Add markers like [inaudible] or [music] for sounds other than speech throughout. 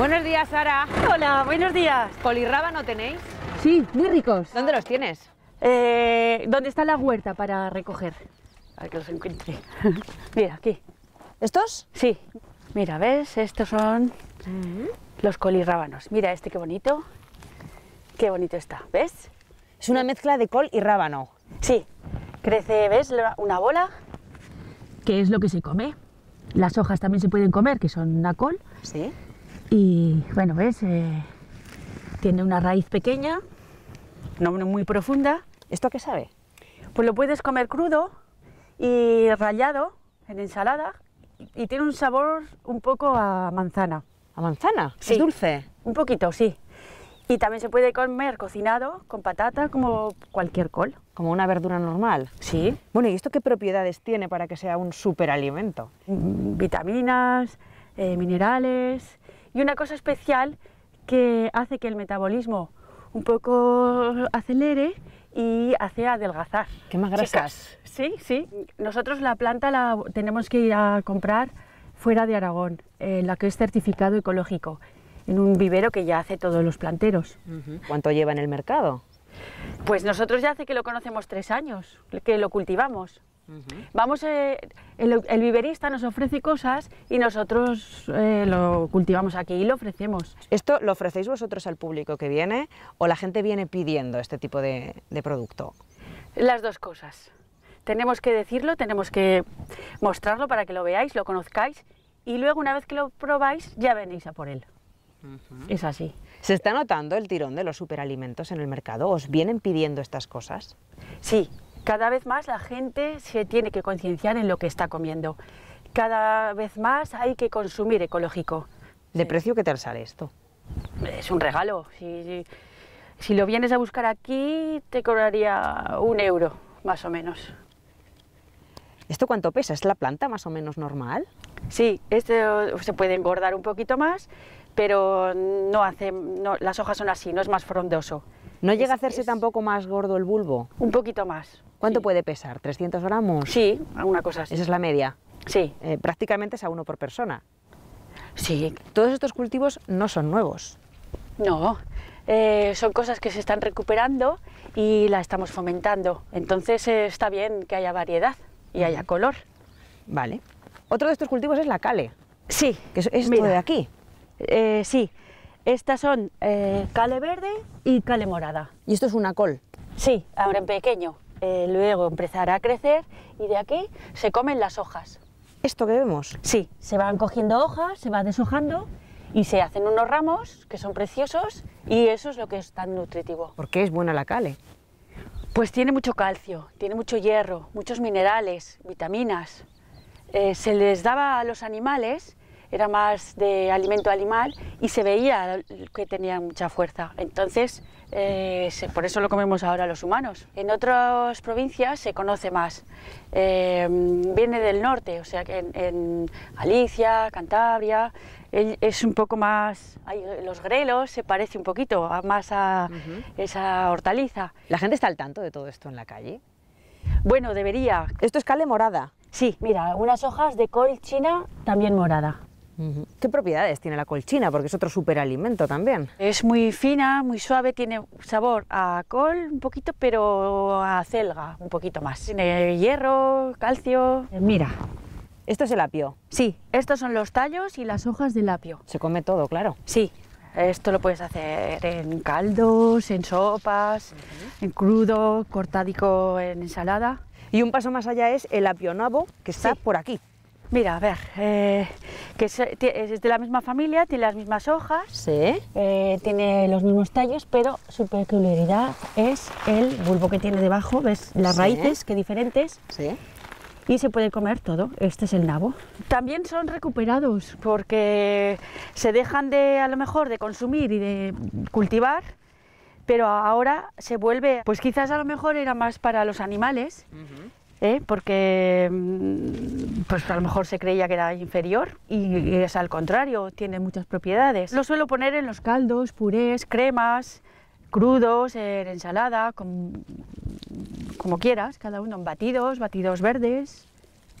Buenos días, Sara. Hola, buenos días. colirrábano tenéis? Sí, muy ricos. ¿Dónde los tienes? Eh, ¿Dónde está la huerta para recoger? ver que los encuentre. [laughs] Mira, aquí. ¿Estos? Sí. Mira, ¿ves? Estos son mm. los colirrábanos. Mira este qué bonito. Qué bonito está, ¿ves? Es una mezcla de col y rábano. Sí. Crece, ¿ves? Una bola. Que es lo que se come? Las hojas también se pueden comer, que son una col. Sí. Y bueno, ves, eh, tiene una raíz pequeña, no muy profunda. ¿Esto qué sabe? Pues lo puedes comer crudo y rallado en ensalada y tiene un sabor un poco a manzana. ¿A manzana? Sí. dulce? Un poquito, sí. Y también se puede comer cocinado con patata, como cualquier col. Como una verdura normal. Sí. Bueno, ¿y esto qué propiedades tiene para que sea un superalimento? Mm, vitaminas, eh, minerales, y una cosa especial que hace que el metabolismo un poco acelere y hace adelgazar. ¿Qué más grasas? sí, sí. Nosotros la planta la tenemos que ir a comprar fuera de Aragón, en la que es certificado ecológico, en un vivero que ya hace todos los planteros. ¿Cuánto lleva en el mercado? Pues nosotros ya hace que lo conocemos tres años, que lo cultivamos. Vamos, eh, el, viverista nos ofrece cosas y nosotros eh, lo cultivamos aquí y lo ofrecemos. ¿Esto lo ofrecéis vosotros al público que viene o la gente viene pidiendo este tipo de, producto? Las dos cosas. Tenemos que decirlo, tenemos que mostrarlo para que lo veáis, lo conozcáis y luego una vez que lo probáis ya venís a por él. Es así. ¿Se está notando el tirón de los superalimentos en el mercado? ¿Os vienen pidiendo estas cosas? Sí, cada vez más la gente se tiene que concienciar en lo que está comiendo. Cada vez más hay que consumir ecológico. ¿De precio qué te sale esto? Es un regalo. Si, lo vienes a buscar aquí, te cobraría un euro, más o menos. ¿Esto cuánto pesa? ¿Es la planta más o menos normal? Sí, este uh, se puede engordar un poquito más, pero no hace, no, las hojas son así, no es más frondoso. ¿No llega a hacerse tampoco más gordo el bulbo? Un poquito más, ¿Cuánto puede pesar? ¿300 gramos? Sí, alguna cosa así. Esa es la media. Sí. Eh, prácticamente es a uno por persona. Sí. Todos estos cultivos no son nuevos. No, eh, son cosas que se están recuperando y la estamos fomentando. Entonces eh, está bien que haya variedad y haya color. Vale. Otro de estos cultivos es la cale. Sí. Que es esto de aquí. sí. Estas son cale verde y cale morada. ¿Y esto es una col? Sí, ahora en pequeño. Eh, luego empezará a crecer y de aquí se comen las hojas. ¿Esto que vemos? Sí, se van cogiendo hojas, se va deshojando y se hacen unos ramos que son preciosos y eso es lo que es tan nutritivo. ¿Por qué es buena la cale? Pues tiene mucho calcio, tiene mucho hierro, muchos minerales, vitaminas. Eh, se les daba a los animales era más de alimento animal y se veía que tenía mucha fuerza. Entonces, eh, por eso lo comemos ahora los humanos. En otras provincias se conoce más. Em, viene del norte, o sea que en, Alicia, Galicia, Cantabria, es un poco más. los grelos se parece un poquito más a esa hortaliza. ¿La gente está al tanto de todo esto en la calle? Bueno, debería. Esto es cale morada. Sí, mira, unas hojas de col china también morada. ¿Qué propiedades tiene la colchina? Porque es otro superalimento también. Es muy fina, muy suave, tiene sabor a col un poquito, pero a celga un poquito más. Tiene hierro, calcio. Eh, mira, esto es el apio. Sí, estos son los tallos y las hojas del apio. Se come todo, claro. Sí. Esto lo puedes hacer en caldos, en sopas, en crudo, cortadico en ensalada. Y un paso más allá es el apio apionabo, que está por aquí. Mira, a ver, eh, que eh, es, de la misma familia, tiene las mismas hojas, eh, tiene los mismos tallos, pero su peculiaridad es el bulbo que tiene debajo, ves las raíces, que diferentes. Sí. Y se puede comer todo, este es el nabo. También son recuperados porque se dejan de, a lo mejor, de consumir y de cultivar, pero ahora se vuelve, pues quizás a lo mejor era más para los animales, ¿eh? porque mm, pues a lo mejor se creía que era inferior y es al contrario, tiene muchas propiedades. Lo suelo poner en los caldos, purés, cremas, crudos, en ensalada, como quieras, cada uno en batidos, batidos verdes.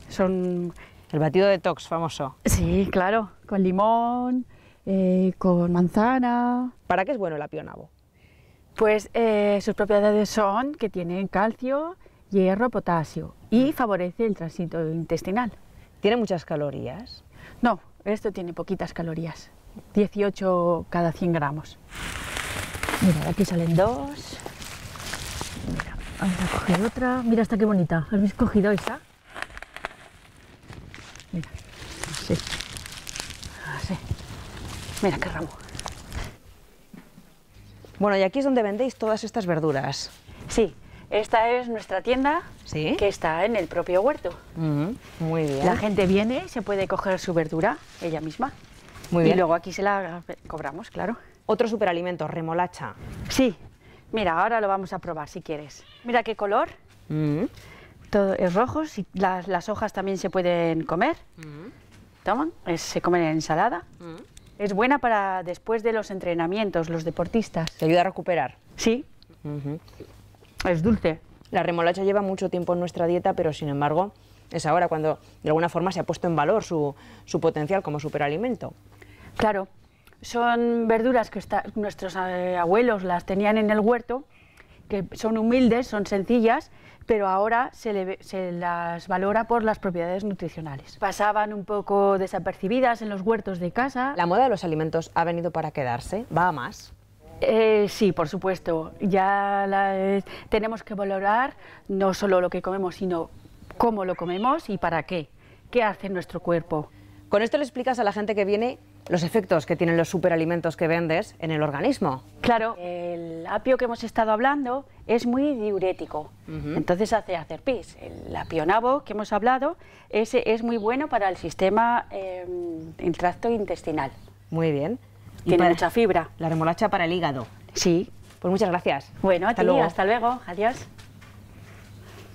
Son... El batido de tox famoso. Sí, claro, con limón, eh, con manzana. ¿Para qué es bueno el apio Pues eh, sus propiedades son que tienen calcio, hierro, potasio y mm. favorece el tránsito intestinal. ¿Tiene muchas calorías? No, esto tiene poquitas calorías, 18 cada 100 gramos. Mira, aquí salen dos. Mira, vamos a coger otra. Mira esta qué bonita. ¿Habéis cogido esta? Mira, así. Así. Mira qué ramo. Bueno, y aquí es donde vendéis todas estas verduras. Sí, esta es nuestra tienda que está en el propio huerto. Muy bien. La gente viene, se puede coger su verdura ella misma. Muy bien. Y luego aquí se la cobramos, claro. Otro superalimento, remolacha. Sí. Mira, ahora lo vamos a probar si quieres. Mira qué color. Todo es rojo. Si las, hojas también se pueden comer. Toman, se comen en ensalada. Es buena para después de los entrenamientos, los deportistas. Te ayuda a recuperar. Sí. Es dulce. La remolacha lleva mucho tiempo en nuestra dieta, pero sin embargo es ahora cuando de alguna forma se ha puesto en valor su, potencial como superalimento. Claro, son verduras que nuestros eh, abuelos las tenían en el huerto, que son humildes, son sencillas, pero ahora se, se, las valora por las propiedades nutricionales. Pasaban un poco desapercibidas en los huertos de casa. La moda de los alimentos ha venido para quedarse, va a más. Eh, sí, por supuesto. Ya tenemos que valorar no solo lo que comemos, sino cómo lo comemos y para qué. ¿Qué hace nuestro cuerpo? Con esto le explicas a la gente que viene los efectos que tienen los superalimentos que vendes en el organismo. Claro, el apio que hemos estado hablando es muy diurético, entonces hace hacer pis. El apio nabo que hemos hablado es muy bueno para el sistema, el em, tracto intestinal. Muy bien. Tiene mucha fibra. La remolacha para el hígado. Sí. Pues muchas gracias. Bueno, a ti, hasta luego. Adiós.